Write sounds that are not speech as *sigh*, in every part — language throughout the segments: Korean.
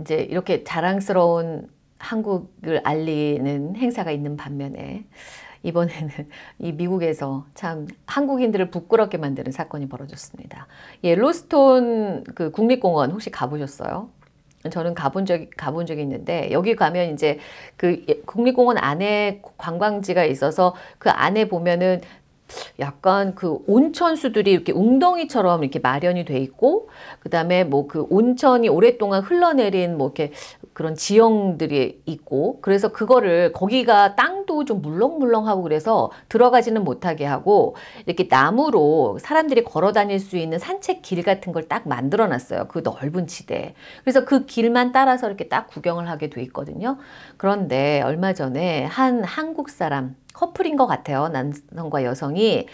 이제 이렇게 자랑스러운 한국을 알리는 행사가 있는 반면에 이번에는 *laughs* 이 미국에서 참 한국인들을 부끄럽게 만드는 사건이 벌어졌습니다. 옐로스톤 예, 그 국립공원 혹시 가보셨어요? 저는 가본 적 가본 적이 있는데 여기 가면 이제 그 예, 국립공원 안에 관광지가 있어서 그 안에 보면은 약간 그 온천수들이 이렇게 웅덩이처럼 이렇게 마련이 돼 있고 그다음에 뭐 그 온천이 오랫동안 흘러내린 뭐 이렇게 그런 지형들이 있고 그래서 그거를 거기가 땅도 좀 물렁물렁하고 그래서 들어가지는 못하게 하고 이렇게 나무로 사람들이 걸어 다닐 수 있는 산책길 같은 걸 딱 만들어 놨어요. 그 넓은 지대. 그래서 그 길만 따라서 이렇게 딱 구경을 하게 돼 있거든요. 그런데 얼마 전에 한 한국 사람 커플인 것 같아요. 남성과 여성이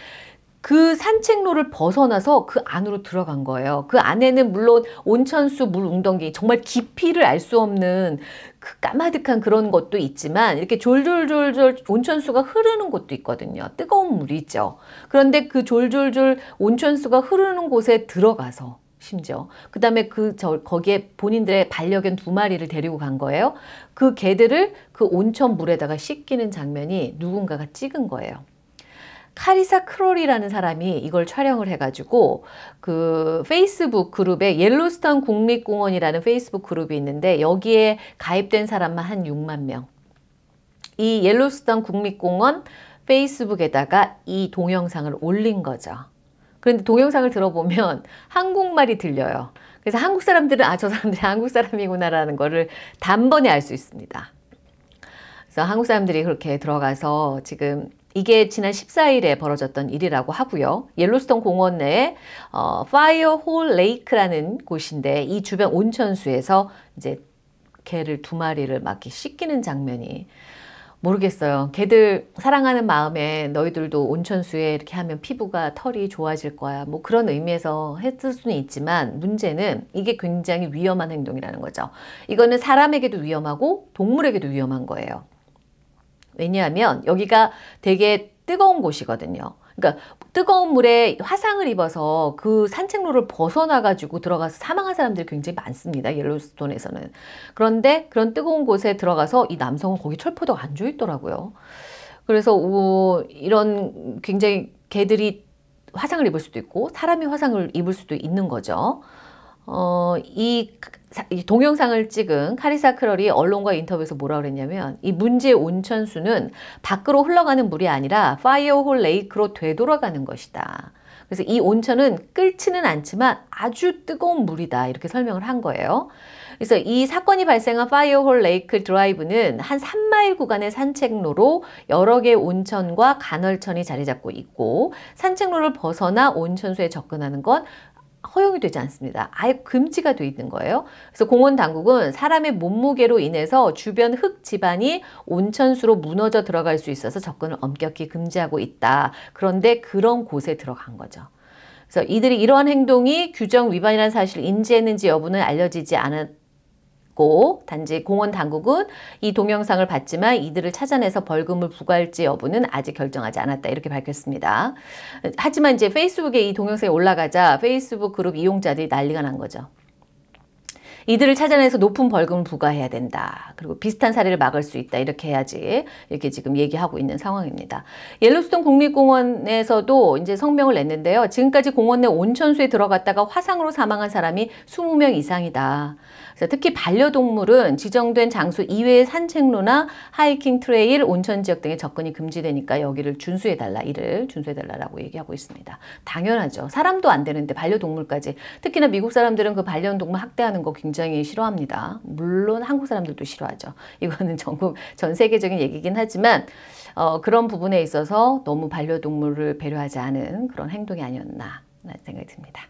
그 산책로를 벗어나서 그 안으로 들어간 거예요. 그 안에는 물론 온천수 물 웅덩이 정말 깊이를 알 수 없는 그 까마득한 그런 것도 있지만 이렇게 졸졸졸졸 온천수가 흐르는 곳도 있거든요. 뜨거운 물이죠. 그런데 그 졸졸졸 온천수가 흐르는 곳에 들어가서 심지어 그 다음에 그 저 거기에 본인들의 반려견 두 마리를 데리고 간 거예요. 그 개들을 그 온천 물에다가 씻기는 장면이 누군가가 찍은 거예요. 카리사 크롤이라는 사람이 이걸 촬영을 해가지고 그 페이스북 그룹에 옐로스턴 국립공원이라는 페이스북 그룹이 있는데 여기에 가입된 사람만 한 6만 명. 이 옐로스턴 국립공원 페이스북에다가 이 동영상을 올린 거죠. 그런데 동영상을 들어보면 *laughs* 한국말이 들려요. 그래서 한국 사람들은 아 저 사람들이 한국 사람이구나라는 거를 단번에 알 수 있습니다. 그래서 한국 사람들이 그렇게 들어가서 지금 이게 지난 14일에 벌어졌던 일이라고 하고요. 옐로스톤 공원 내에 어, 파이어 홀 레이크라는 곳인데 이 주변 온천수에서 이제 개를 두 마리를 막 씻기는 장면이 모르겠어요. 개들 사랑하는 마음에 너희들도 온천수에 이렇게 하면 피부가 털이 좋아질 거야. 뭐 그런 의미에서 했을 수는 있지만 문제는 이게 굉장히 위험한 행동이라는 거죠. 이거는 사람에게도 위험하고 동물에게도 위험한 거예요. 왜냐하면 여기가 되게 뜨거운 곳이거든요. 그러니까 뜨거운 물에 화상을 입어서 그 산책로를 벗어나가지고 들어가서 사망한 사람들이 굉장히 많습니다. 옐로스톤에서는. 그런데 그런 뜨거운 곳에 들어가서 이 남성은 거기 철포덕 앉아 있더라고요. 그래서 오, 이런 굉장히 개들이 화상을 입을 수도 있고 사람이 화상을 입을 수도 있는 거죠. 어, 이, 그, 이 동영상을 찍은 카리사 크럴이 언론과 인터뷰에서 뭐라 고 그랬냐면 이 문제의 온천수는 밖으로 흘러가는 물이 아니라 파이어홀 레이크로 되돌아가는 것이다. 그래서 이 온천은 끓지는 않지만 아주 뜨거운 물이다 이렇게 설명을 한 거예요. 그래서 이 사건이 발생한 파이어홀 레이크 드라이브는 한 3마일 구간의 산책로로 여러 개의 온천과 간헐천이 자리 잡고 있고 산책로를 벗어나 온천수에 접근하는 건 허용이 되지 않습니다. 아예 금지가 돼 있는 거예요. 그래서 공원 당국은 사람의 몸무게로 인해서 주변 흙 지반이 온천수로 무너져 들어갈 수 있어서 접근을 엄격히 금지하고 있다. 그런데 그런 곳에 들어간 거죠. 그래서 이들이 이러한 행동이 규정 위반이라는 사실을 인지했는지 여부는 알려지지 않았 있고 단지 공원 당국은 이 동영상을 봤지만 이들을 찾아내서 벌금을 부과할지 여부는 아직 결정하지 않았다 이렇게 밝혔습니다. 하지만 이제 페이스북에 이 동영상이 올라가자 페이스북 그룹 이용자들이 난리가 난 거죠. 이들을 찾아내서 높은 벌금을 부과해야 된다. 그리고 비슷한 사례를 막을 수 있다. 이렇게 해야지 이렇게 지금 얘기하고 있는 상황입니다. 옐로스톤 국립공원에서도 이제 성명을 냈는데요. 지금까지 공원 내 온천수에 들어갔다가 화상으로 사망한 사람이 20명 이상이다. 그래서 특히 반려동물은 지정된 장소 이외의 산책로나 하이킹 트레일, 온천 지역 등에 접근이 금지되니까 여기를 준수해달라, 이를 준수해달라라고 얘기하고 있습니다. 당연하죠. 사람도 안 되는데 반려동물까지. 특히나 미국 사람들은 그 반려동물 학대하는 거 굉장히 굉장히 싫어합니다. 물론 한국 사람들도 싫어하죠. 이거는 *laughs* 전국 전 세계적인 얘기긴 하지만 어, 그런 부분에 있어서 너무 반려동물을 배려하지 않은 그런 행동이 아니었나 생각이 듭니다.